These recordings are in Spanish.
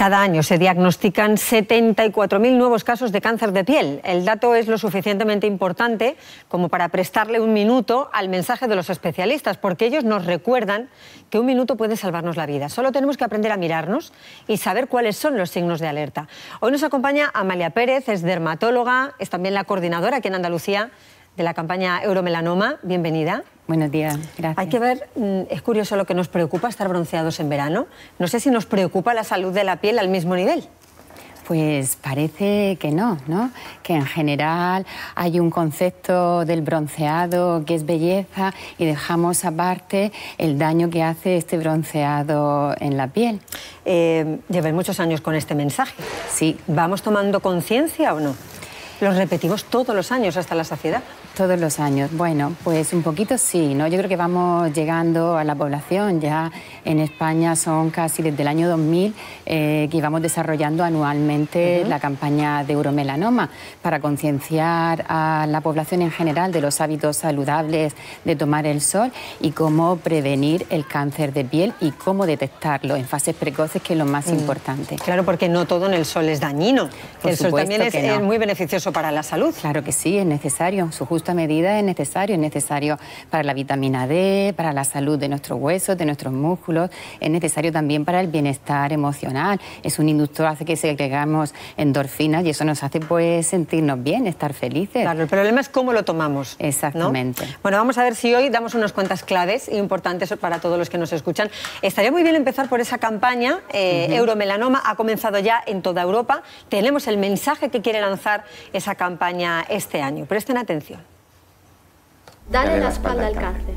Cada año se diagnostican 74.000 nuevos casos de cáncer de piel. El dato es lo suficientemente importante como para prestarle un minuto al mensaje de los especialistas, porque ellos nos recuerdan que un minuto puede salvarnos la vida. Solo tenemos que aprender a mirarnos y saber cuáles son los signos de alerta. Hoy nos acompaña Amalia Pérez, es dermatóloga, es también la coordinadora aquí en Andalucía de la campaña Euromelanoma. Bienvenida. Buenos días, gracias. Hay que ver, mm, es curioso lo que nos preocupa estar bronceados en verano. No sé si nos preocupa la salud de la piel al mismo nivel. Pues parece que no, ¿no? Que en general hay un concepto del bronceado que es belleza y dejamos aparte el daño que hace este bronceado en la piel. Eh, muchos años con este mensaje. Sí. ¿Vamos tomando conciencia o no? Los repetimos todos los años hasta la saciedad todos los años. Bueno, pues un poquito sí, ¿no? Yo creo que vamos llegando a la población. Ya en España son casi desde el año 2000 eh, que íbamos desarrollando anualmente la campaña de euromelanoma para concienciar a la población en general de los hábitos saludables de tomar el sol y cómo prevenir el cáncer de piel y cómo detectarlo en fases precoces, que es lo más mm. importante. Claro, porque no todo en el sol es dañino. el sol también es, muy beneficioso para la salud. Claro que sí, es necesario, su justo medida es necesario, es necesario para la vitamina D, para la salud de nuestros huesos, de nuestros músculos, es necesario también para el bienestar emocional, es un inductor, hace que se segregamos endorfinas y eso nos hace pues sentirnos bien, estar felices. Claro, el problema es cómo lo tomamos. Exactamente. Bueno, vamos a ver si hoy damos unas cuantas claves importantes para todos los que nos escuchan. Estaría muy bien empezar por esa campaña eh, Euromelanoma, ha comenzado ya en toda Europa. Tenemos el mensaje que quiere lanzar esa campaña este año. Presten atención. Dale, la espalda, al cáncer.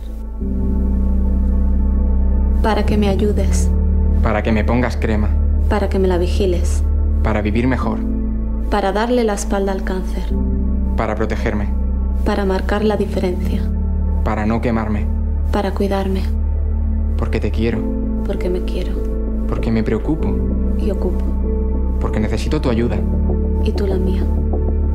Para que me ayudes. Para que me pongas crema. Para que me la vigiles. Para vivir mejor. Para darle la espalda al cáncer. Para protegerme. Para marcar la diferencia. Para no quemarme. Para cuidarme. Porque te quiero. Porque me quiero. Porque me preocupo. Y ocupo. Porque necesito tu ayuda. Y tú la mía.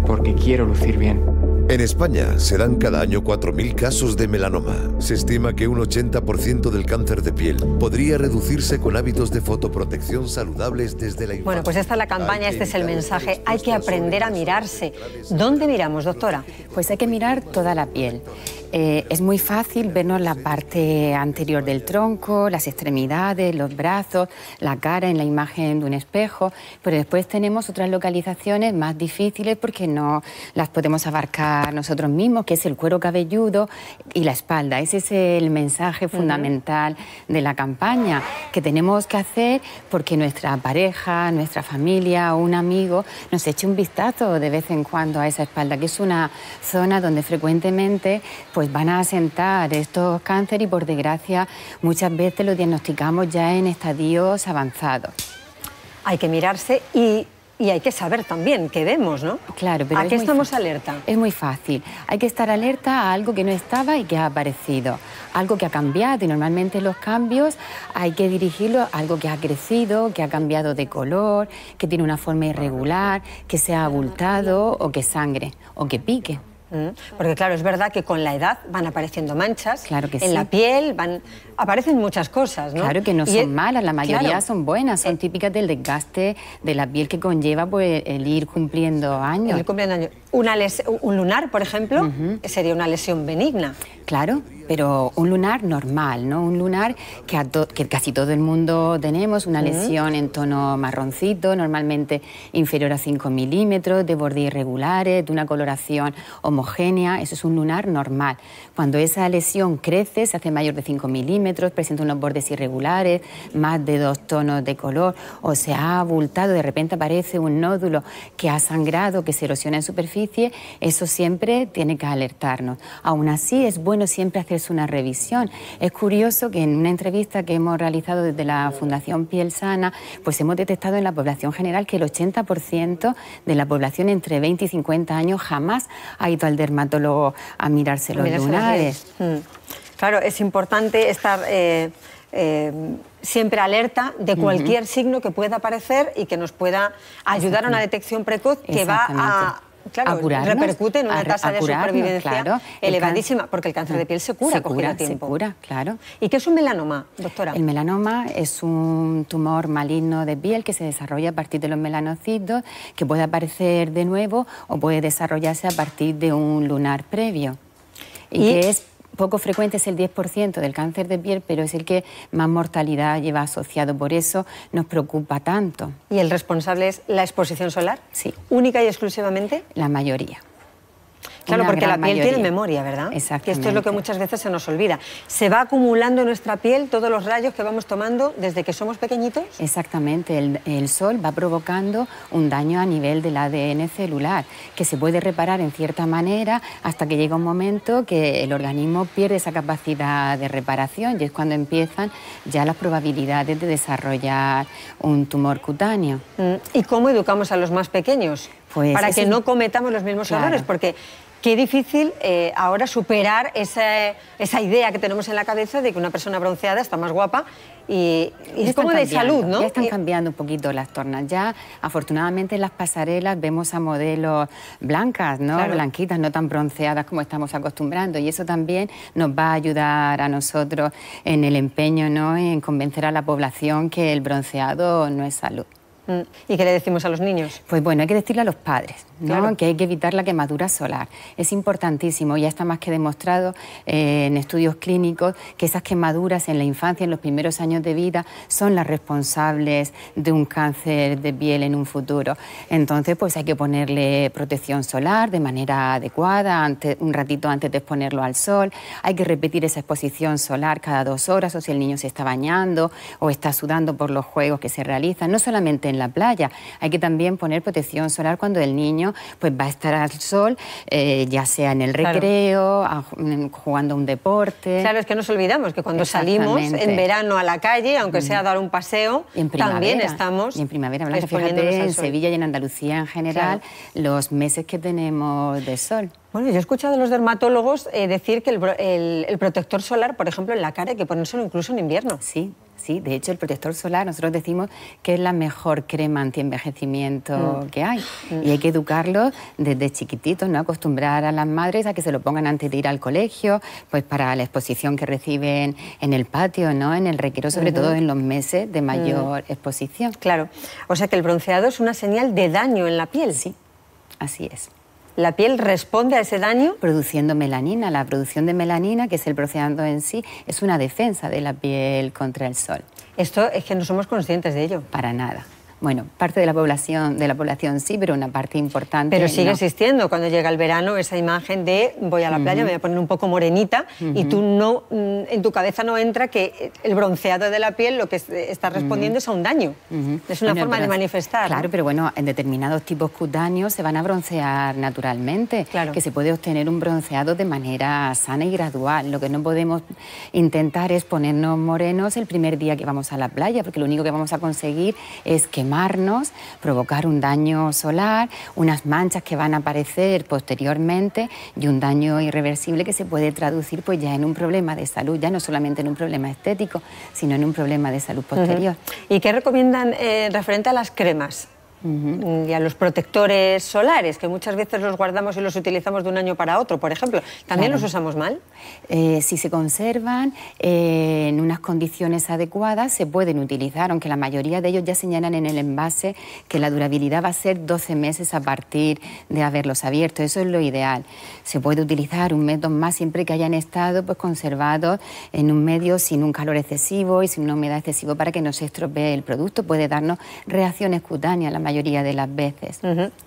Porque quiero lucir bien. En España se dan cada año 4.000 casos de melanoma. Se estima que un 80% del cáncer de piel podría reducirse con hábitos de fotoprotección saludables desde la infancia. Bueno, pues esta es la campaña, este es el mensaje. Hay que aprender a mirarse. ¿Dónde miramos, doctora? Pues hay que mirar toda la piel. Eh, es muy fácil vernos la parte anterior del tronco, las extremidades, los brazos, la cara en la imagen de un espejo, pero después tenemos otras localizaciones más difíciles porque no las podemos abarcar nosotros mismos, que es el cuero cabelludo y la espalda. Ese es el mensaje fundamental de la campaña que tenemos que hacer porque nuestra pareja, nuestra familia o un amigo nos eche un vistazo de vez en cuando a esa espalda, que es una zona donde frecuentemente pues van a asentar estos cánceres y por desgracia muchas veces los diagnosticamos ya en estadios avanzados. Hay que mirarse y hay que saber también qué vemos, ¿no? Claro, pero. ¿A qué estamos alerta? Es muy fácil. Hay que estar alerta a algo que no estaba y que ha aparecido. Algo que ha cambiado y normalmente los cambios hay que dirigirlo a algo que ha crecido, que ha cambiado de color, que tiene una forma irregular, que se ha abultado o que sangre o que pique. ¿Mm? Porque claro, es verdad que con la edad van apareciendo manchas en la piel, van aparecen muchas cosas, Claro que no son malas, la mayoría son buenas, son eh, típicas del desgaste de la piel que conlleva pues, el ir cumpliendo años. El Una un lunar, por ejemplo, sería una lesión benigna. Claro, pero un lunar normal, ¿no? Un lunar que, que casi todo el mundo tenemos, una lesión en tono marroncito, normalmente inferior a 5 milímetros, de bordes irregulares, de una coloración homogénea, eso es un lunar normal. Cuando esa lesión crece, se hace mayor de 5 milímetros, presenta unos bordes irregulares, más de dos tonos de color, o se ha abultado, de repente aparece un nódulo que ha sangrado, que se erosiona en superficie, eso siempre tiene que alertarnos. Aún así, es bueno siempre hacer es una revisión. Es curioso que en una entrevista que hemos realizado desde la Fundación Piel Sana, pues hemos detectado en la población general que el 80% de la población entre 20 y 50 años jamás ha ido al dermatólogo a mirarse los lunares. Mm. Claro, es importante estar... Eh, eh, siempre alerta de cualquier signo que pueda aparecer y que nos pueda ayudar a una detección precoz que va a claro, repercute en una tasa de supervivencia elevadísima, porque el cáncer de piel se cura, con tiempo. claro. ¿Y qué es un melanoma, doctora? El melanoma es un tumor maligno de piel que se desarrolla a partir de los melanocitos, que puede aparecer de nuevo o puede desarrollarse a partir de un lunar previo. y, es poco frecuente es el 10% del cáncer de piel, pero es el que más mortalidad lleva asociado. Por eso nos preocupa tanto. ¿Y el responsable es la exposición solar? Sí. ¿Única y exclusivamente? La mayoría. Claro, porque la piel tiene memoria, ¿verdad? Exactamente. Que esto es lo que muchas veces se nos olvida. Se va acumulando en nuestra piel todos los rayos que vamos tomando desde que somos pequeñitos. Exactamente. El, el sol va provocando un daño a nivel del ADN celular que se puede reparar en cierta manera hasta que llega un momento que el organismo pierde esa capacidad de reparación y es cuando empiezan ya las probabilidades de desarrollar un tumor cutáneo. Mm, ¿Y cómo educamos a los más pequeños? Pues para que no cometamos los mismos errores, porque qué difícil eh, ahora superar esa, esa, idea que tenemos en la cabeza de que una persona bronceada está más guapa y, es como de salud, ¿no? Ya están cambiando un poquito las tornas. Ya, afortunadamente, en las pasarelas vemos a modelos blancas, ¿no? Blanquitas, no tan bronceadas como estamos acostumbrando. Y eso también nos va a ayudar a nosotros en el empeño, ¿no? En convencer a la población que el bronceado no es salud. ¿Y qué le decimos a los niños? Pues bueno, hay que decirle a los padres que hay que evitar la quemadura solar. Es importantísimo, ya está más que demostrado eh, en estudios clínicos que esas quemaduras en la infancia, en los primeros años de vida, son las responsables de un cáncer de piel en un futuro. Entonces, pues hay que ponerle protección solar de manera adecuada, un ratito antes de exponerlo al sol. Hay que repetir esa exposición solar cada dos horas o si el niño se está bañando o está sudando por los juegos que se realizan, no solamente en la playa. Hay que también poner protección solar cuando el niño pues, va a estar al sol, eh, ya sea en el recreo, a, jugando un deporte. Claro, es que nos olvidamos que cuando salimos en verano a la calle, aunque sea a mm. dar un paseo, también estamos. Y en primavera, fíjate, en Sevilla y en Andalucía en general, los meses que tenemos de sol. Bueno, yo he escuchado a los dermatólogos eh, decir que el, protector solar, por ejemplo, en la cara hay que ponérselo incluso en invierno. Sí, Sí, de hecho el protector solar nosotros decimos que es la mejor crema antienvejecimiento envejecimiento mm. que hay mm. y hay que educarlo desde chiquititos, no acostumbrar a las madres a que se lo pongan antes de ir al colegio, pues para la exposición que reciben en el patio, ¿no? En el requiero sobre todo en los meses de mm. mayor exposición. Claro. O sea que el bronceado es una señal de daño en la piel. Sí. Así es la piel responde a ese daño. Produciendo melanina. La producción de melanina, que es el procedimiento en sí, es una defensa de la piel contra el sol. Esto es que no somos conscientes de ello. Para nada. Bueno, parte de la población, de la población sí, pero una parte importante. Pero sigue existiendo cuando llega el verano esa imagen de voy a la playa, me voy a poner un poco morenita y tú no, mm, en tu cabeza no entra que el bronceado de la piel lo que eh, está respondiendo es a un daño. Es una forma de manifestar. Claro, pero bueno, en determinados tipos cutáneos se van a broncear naturalmente, claro. que se puede obtener un bronceado de manera sana y gradual. Lo que no podemos intentar es ponernos morenos el primer día que vamos a la playa, porque lo único que vamos a conseguir es que provocar un daño solar, unas manchas que van a aparecer posteriormente y un daño irreversible que se puede traducir pues ya en un problema de salud, ya no solamente en un problema estético, sino en un problema de salud posterior. ¿Y qué recomiendan eh, referente a las cremas? Y a los protectores solares, que muchas veces los guardamos y los utilizamos de un año para otro, por ejemplo. ¿También los usamos mal? Eh, si se conservan eh, en unas condiciones adecuadas, se pueden utilizar, aunque la mayoría de ellos ya señalan en el envase que la durabilidad va a ser 12 meses a partir de haberlos abierto. Eso es lo ideal. Se puede utilizar un mes, dos más, siempre que hayan estado pues, conservados en un medio sin un calor excesivo y sin una humedad excesiva para que no se estropee el producto. Puede darnos reacciones cutáneas. La mayoría de las veces.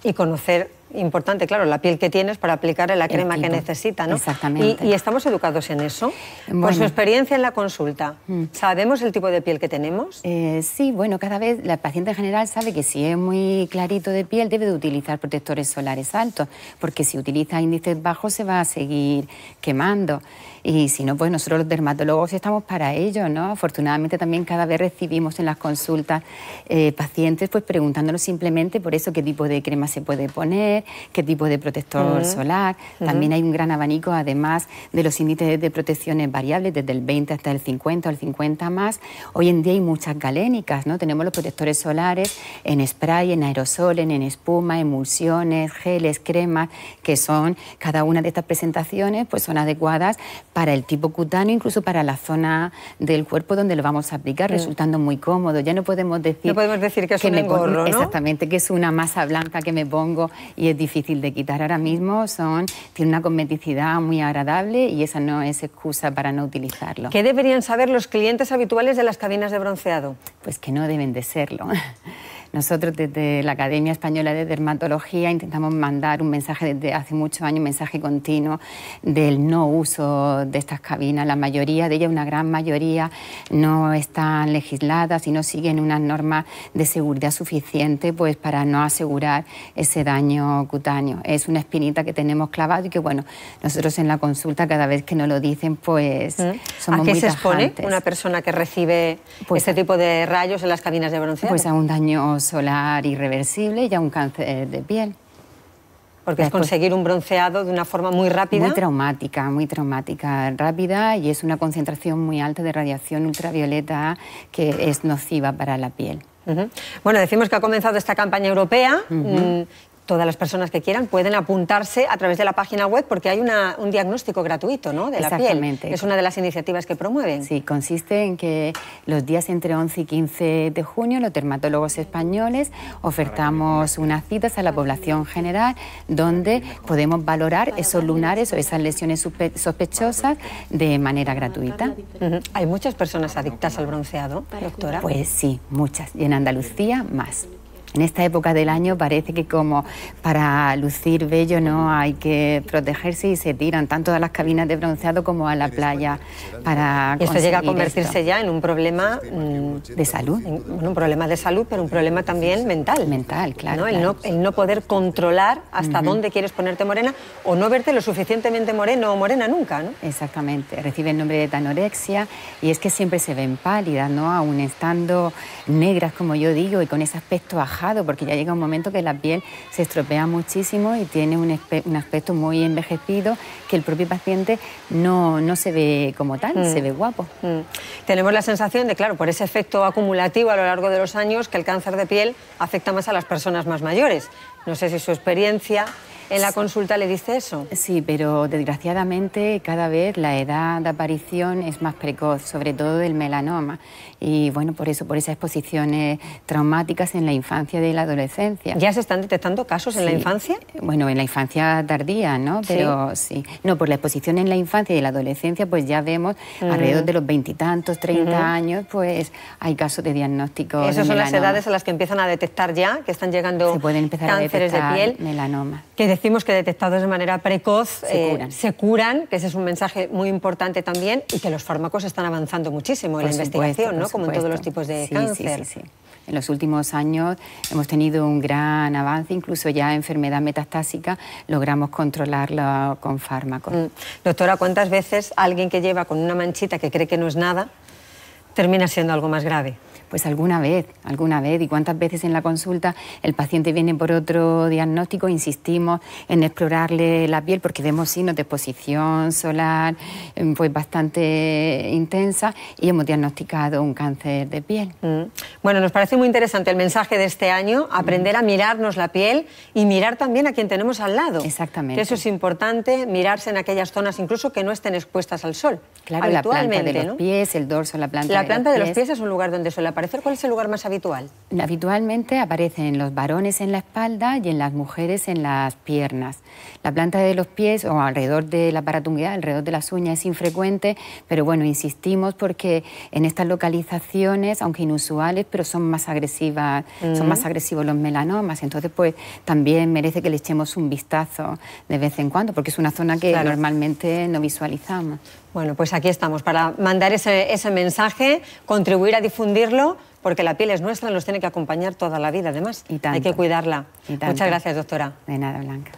Y conocer importante, claro, la piel que tienes para aplicar la crema que necesita, ¿no? Exactamente. Y, estamos educados en eso. Por su experiencia en la consulta, mm. ¿sabemos el tipo de piel que tenemos? Eh, sí, bueno, cada vez la paciente en general sabe que si es muy clarito de piel debe de utilizar protectores solares altos, porque si utiliza índices bajos se va a seguir quemando. Y si no, pues nosotros los dermatólogos estamos para ello, ¿no? Afortunadamente también cada vez recibimos en las consultas eh, pacientes pues preguntándonos simplemente por eso qué tipo de crema se puede poner, qué tipo de protector mm. solar. También hay un gran abanico, además de los índices de protecciones variables, desde el 20 hasta el 50 o el 50 más. Hoy en día hay muchas galénicas, ¿no? Tenemos los protectores solares en spray, en aerosol, en espuma, emulsiones, geles, cremas, que son, cada una de estas presentaciones, pues son adecuadas para el tipo cutáneo, incluso para la zona del cuerpo donde lo vamos a aplicar, mm. resultando muy cómodo. Ya no podemos decir... No podemos decir que es un engorro, ¿no? Exactamente, que es una masa blanca que me pongo y es difícil de quitar ahora mismo, son, tiene una cosmeticidad muy agradable y esa no es excusa para no utilizarlo. ¿Qué deberían saber los clientes habituales de las cabinas de bronceado? Pues que no deben de serlo. Nosotros desde la Academia Española de Dermatología intentamos mandar un mensaje desde hace muchos años, un mensaje continuo del no uso de estas cabinas. La mayoría de ellas, una gran mayoría, no están legisladas y no siguen unas normas de seguridad suficiente pues, para no asegurar ese daño cutáneo. Es una espinita que tenemos clavado y que, bueno, nosotros en la consulta cada vez que nos lo dicen, pues mm. somos muy ¿A qué se expone una persona que recibe pues, este tipo de rayos en las cabinas de bronceado? Pues a un daño solar irreversible y a un cáncer de piel. Porque es conseguir un bronceado de una forma muy rápida. Muy traumática, muy traumática, rápida y es una concentración muy alta de radiación ultravioleta que es nociva para la piel. Bueno, decimos que ha comenzado esta campaña europea todas las personas que quieran pueden apuntarse a través de la página web porque hay un diagnóstico gratuito ¿no? de la piel. Es una de las iniciativas que promueven. Sí, consiste en que los días entre 11 y 15 de junio los dermatólogos españoles ofertamos unas citas a la población general donde podemos valorar esos lunares o esas lesiones sospechosas de manera gratuita. ¿Hay muchas personas adictas al bronceado, doctora? Pues sí, muchas. Y en Andalucía más. En esta época del año parece que como para lucir bello no hay que protegerse y se tiran tanto a las cabinas de bronceado como a la playa para esto llega a convertirse ya en un problema mm, de salud, en, un problema de salud, pero un problema también mental. Mental, claro. El, no, poder controlar hasta dónde quieres ponerte morena o no verte lo suficientemente moreno o morena nunca, ¿no? Exactamente. Recibe el nombre de tanorexia y es que siempre se ven pálidas, ¿no? Aún estando negras como yo digo y con ese aspecto ajá porque ya llega un momento que la piel se estropea muchísimo y tiene un, aspecto muy envejecido que el propio paciente no, se ve como tal, se mm. ve guapo. Mm. Tenemos la sensación de, claro, por ese efecto acumulativo a lo largo de los años, que el cáncer de piel afecta más a las personas más mayores. No sé si su experiencia en la consulta le dice eso. Sí, pero desgraciadamente cada vez la edad de aparición es más precoz, sobre todo el melanoma. Y bueno, por eso, por esas exposiciones traumáticas en la infancia y la adolescencia. ¿Ya se están detectando casos en la infancia? Bueno, en la infancia tardía, ¿no? Pero sí. No, por la exposición en la infancia y la adolescencia, pues ya vemos mm. alrededor de los veintitantos, treinta años, pues hay casos de diagnóstico. Esas son las edades a las que empiezan a detectar ya, que están llegando se pueden empezar a detectar de piel. Melanoma decimos que detectados de manera precoz eh, se, curan. que ese es un mensaje muy importante también, y que los fármacos están avanzando muchísimo en la investigación, ¿no? como en todos los tipos de cáncer. Sí, sí, en los últimos años hemos tenido un gran avance, incluso ya enfermedad metastásica logramos controlarla con fármacos. Mm. Doctora, ¿cuántas veces alguien que lleva con una manchita que cree que no es nada termina siendo algo más grave? Pues alguna vez, alguna vez. ¿Y cuántas veces en la consulta el paciente viene por otro diagnóstico? Insistimos en explorarle la piel porque vemos signos de exposición solar em, pues bastante intensa y hemos diagnosticado un cáncer de piel. Mm. Bueno, nos parece muy interesante el mensaje de este año, aprender a mirarnos la piel y mirar también a quien tenemos al lado. Exactamente. eso es importante, mirarse en aquellas zonas incluso que no estén expuestas al sol. Claro, la planta de los pies, el dorso, la planta. La planta de los, pies. pies es un lugar donde suele aparecer ¿Cuál es el lugar más habitual? Habitualmente aparecen en los varones en la espalda y en las mujeres en las piernas. La planta de los pies o alrededor de la paratunguidad, alrededor de las uñas es infrecuente, pero bueno, insistimos porque en estas localizaciones, aunque inusuales, pero son más agresivas, son más mm. agresivos los melanomas, entonces pues también merece que le echemos un vistazo de vez en cuando, porque es una zona que normalmente no visualizamos. Bueno, pues aquí estamos para mandar ese mensaje, contribuir a difundirlo porque la piel es nuestra, nos tiene que acompañar toda la vida, además. Hay que cuidarla. Muchas gracias, doctora. De nada, Blanca.